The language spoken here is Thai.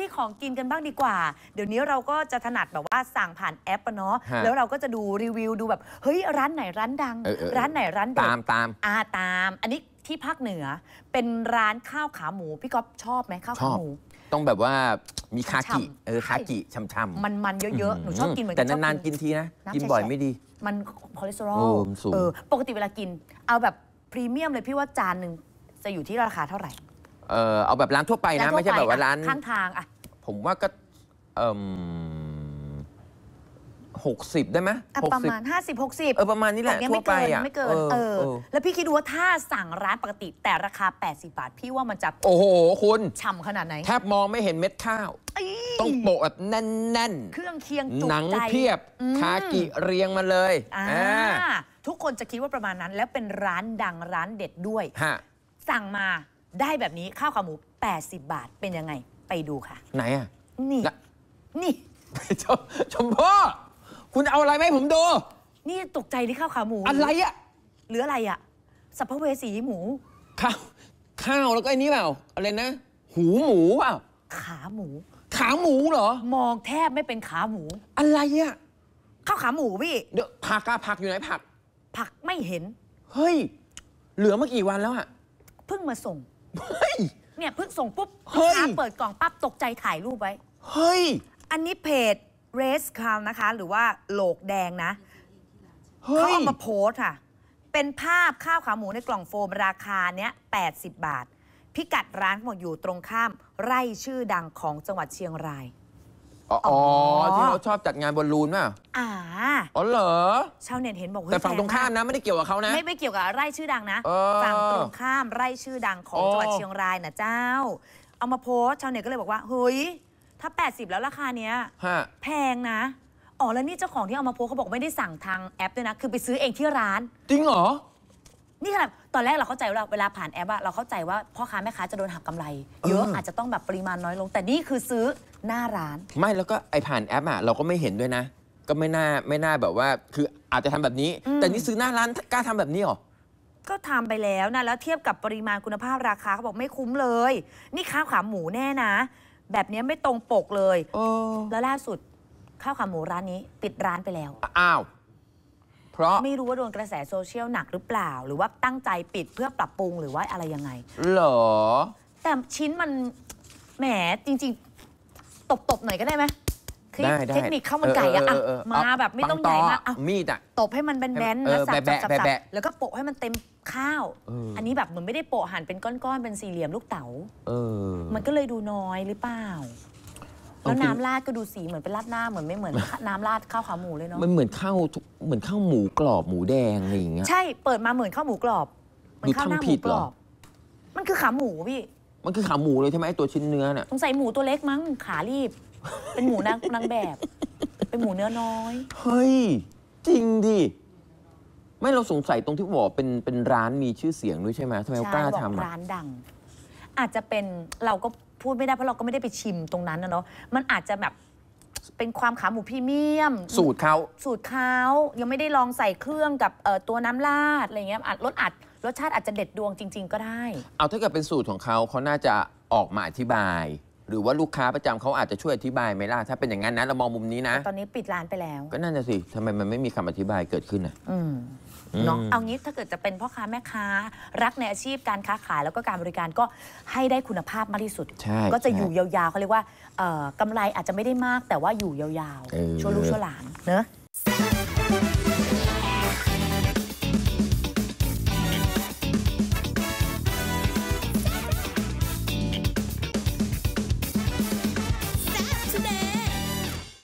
ที่ของกินกันบ้างดีกว่า เดี๋ยวนี้เราก็จะถนัดแบบว่าสั่งผ่านแอปอะเนาะ แล้วเราก็จะดูรีวิว ดูแบบเฮ้ยร้านไหนร้านดัง ร้านไหนร้านเด็ดตามตามอาตามอันนี้ที่ภาคเหนือเป็นร้านข้าวขาหมูพี่ก๊อฟชอบไหมข้าวขาหมูต้องแบบว่ามีคากิเออคากิช่ำๆมันมันเยอะๆหนูชอบกินเหมือนกัแต่นานๆกินทีนะกินบ่อยไม่ดี มันคอเลสเตอรอลสูงปกติเวลากิน เอาแบบพรีเมียมเลยพี่ว่าจานหนึ่งจะอยู่ที่ราคาเท่าไหร่เออเอาแบบร้านทั่วไปนะ ไม่ใช่แบบว่าร้าน ข้างทางอ่ะผมว่าก็เออหกสิบได้ไหมประมาณห้าสิบหกสิบเออประมาณนี้แหละทั่วไปอ่ะไม่เกินเออ แล้วพี่คิดดูว่าถ้าสั่งร้านปกติ แต่ราคา 80 บาทพี่ว่ามันจะ โอ้โห คุณฉ่ำขนาดไหนแทบมองไม่เห็นเม็ดข้าวต้องโปะแแน่น ๆ เครื่องเคียงุหนังเพียบคากิเรียงมาเลยอ่าทุกคนจะคิดว่าประมาณนั้น แล้วเป็นร้านดังร้านเด็ดด้วยสั่งมาได้แบบนี้ข้าวขาหมู 80 บาทเป็นยังไง ไปดูค่ะ ไหนอ่ะ นี่ นี่ชมชมพ่อคุณเอาอะไรไหมผมดูนี่ตกใจที่ข้าวขาหมูอะไรอ่ะหรืออะไรอ่ะสัพเวสีหมูข้าวข้าวแล้วก็ไอ้นี้เปล่าอะไรนะหูหมูเปล่าขาหมู ขาหมูเหรอ มองแทบไม่เป็นขาหมู อะไรอ่ะข้าวขาหมูพี่เดี๋ยวผักกาผักอยู่ไหนผัก ผักไม่เห็นเฮ้ย เหลือมากี่วันแล้วอ่ะเพิ่งมาส่งเฮ้ย เนี่ยเพิ่งส่งปุ๊บลูกค้าเปิดกล่องปั๊บตกใจถ่ายรูปไว้ เฮ้ย อันนี้เพจ Race c r นะคะ หรือว่าโหลกแดงนะเ้ขาเอามาโพสต์ค่ะ เป็นภาพข้าวขาหมูในกล่องโฟมราคาเนี้ย80 บาท พิกัดร้านหมดอยู่ตรงข้ามไร่ชื่อดังของจังหวัดเชียงรายอ๋อที่เขาชอบจัดงานบอลลูนป่ะออ๋อเหรอ ชาวเน็ตเห็นบอกแต่ฝั่งตรงข้ามนะไม่ได้เกี่ยวกับเขานะไม่ไม่เกี่ยวกับไร่ชื่อดังนะ ฝั่งตรงข้ามไร่ชื่อดังของจังหวัดเชียงรายนะเจ้า เอามาโพสต์ชาวเน็ตก็เลยบอกว่าเฮ้ยถ้า 80 แล้วราคาเนี้ยแพงนะ อ๋อแล้วนี่เจ้าของที่เอามาโพสต์เขาบอกไม่ได้สั่งทางแอปด้วยนะคือไปซื้อเองที่ร้าน จริงเหรอนี่ขนาดตอนแรกเราเข้าใจว่าเวลาผ่านแอปอะเราเข้าใจว่าพ่อค้าแม่ค้าจะโดนหักกำไร เยอะอาจจะต้องแบบปริมาณน้อยลง แต่นี่คือซื้อหน้าร้าน ไม่แล้วก็ไอผ่านแอปอ่ะเราก็ไม่เห็นด้วยนะ ก็ไม่น่าไม่น่าแบบว่า คืออาจจะทำแบบนี้ แต่นี่ซื้อหน้าร้านกล้าทำแบบนี้เหรอก็ทำไปแล้วนะแล้วเทียบกับปริมาณคุณภาพราคาเขาบอกไม่คุ้มเลย นี่ข้าวขาหมูแน่นะ แบบนี้ไม่ตรงปกเลยแล้วล่าสุดข้าวขาหมูร้านนี้ปิดร้านไปแล้วอ้าวพราะไม่รู้ว่าโดนกระแสโซเชียลหนักหรือเปล่าหรือว่าตั้งใจปิดเพื่อปรับปรุงหรือว่าอะไรยังไง เหรอ แต่ชิ้นมันแหมจริงๆตบ ๆ หน่อยก็ได้ไหมคือเทคนิคข้าวมันไก่อะออออมาแบบไม่ต้องใหญ่มากตอะมีดอะ ตบให้มันแบนๆแล้วสับๆแแแล้วก็โปะให้มันเต็มข้าว อัอันนี้แบบเหมือนไม่ได้โปะหั่นเป็นก้อน ๆ เป็นสี่เหลี่ยมลูกเต๋าเออมันก็เลยดูน้อยหรือเปล่าแล้วน้ำราดก็ดูสีเหมือนเป็นราดหน้า เหมือนไม่เหมือนน้ำราดข้าวขาหมูเลยเนาะมันเหมือนข้าวเหมือนข้าวหมูกรอบหมูแดงอะไรอย่างเงี้ยใช่เปิดมาเหมือนข้าวหมูกรอบมันข้าวหน้าหมูกรอบมันคือขาหมูพี่มันคือขาหมูเลยใช่ไหมตัวชิ้นเนื้อเนี่ยสงสัยหมูตัวเล็กมั้งขารีบ เป็นหมูนางนางแบบ เป็นหมูเนื้อน้อย เฮ้ยจริงดิไม่เราสงสัยตรงที่บอกเป็นเป็นร้านมีชื่อเสียงด้วยใช่ไหมทำไมกล้าทำร้านดังอาจจะเป็นเราก็พูดไม่ได้เพราะเราก็ไม่ได้ไปชิมตรงนั้นนะเนาะมันอาจจะแบบเป็นความขาหมูพรีเมียม สูตรเขาสูตรเขายังไม่ได้ลองใส่เครื่องกับตัวน้ำราดอะไรเงี้ยอารสอัด รสชาติอาจจะเด็ดดวงจริงๆก็ได้ เอาถ้าเกิดเป็นสูตรของเขาเขาน่าจะออกมาอธิบายหรือว่าลูกค้าประจำเขาอาจจะช่วยอธิบายไหมล่ะ ถ้าเป็นอย่างนั้นนะเรามองมุมนี้นะตอนนี้ปิดร้านไปแล้ว ก็นั่นน่ะสิทำไมมันไม่มีคำอธิบายเกิดขึ้นอ่ะเนาะอเอางี้ถ้าเกิดจะเป็นพ่อค้าแม่ค้า รักในอาชีพการค้าขายแล้วก็การบริการก็ให้ได้คุณภาพมากที่สุด ก็จะอยู่ยาวๆเขาเรียกว่ากำไรอาจจะไม่ได้มากแต่ว่าอยู่ยาวๆ ชั่วลูกชั่วหลานเนอะ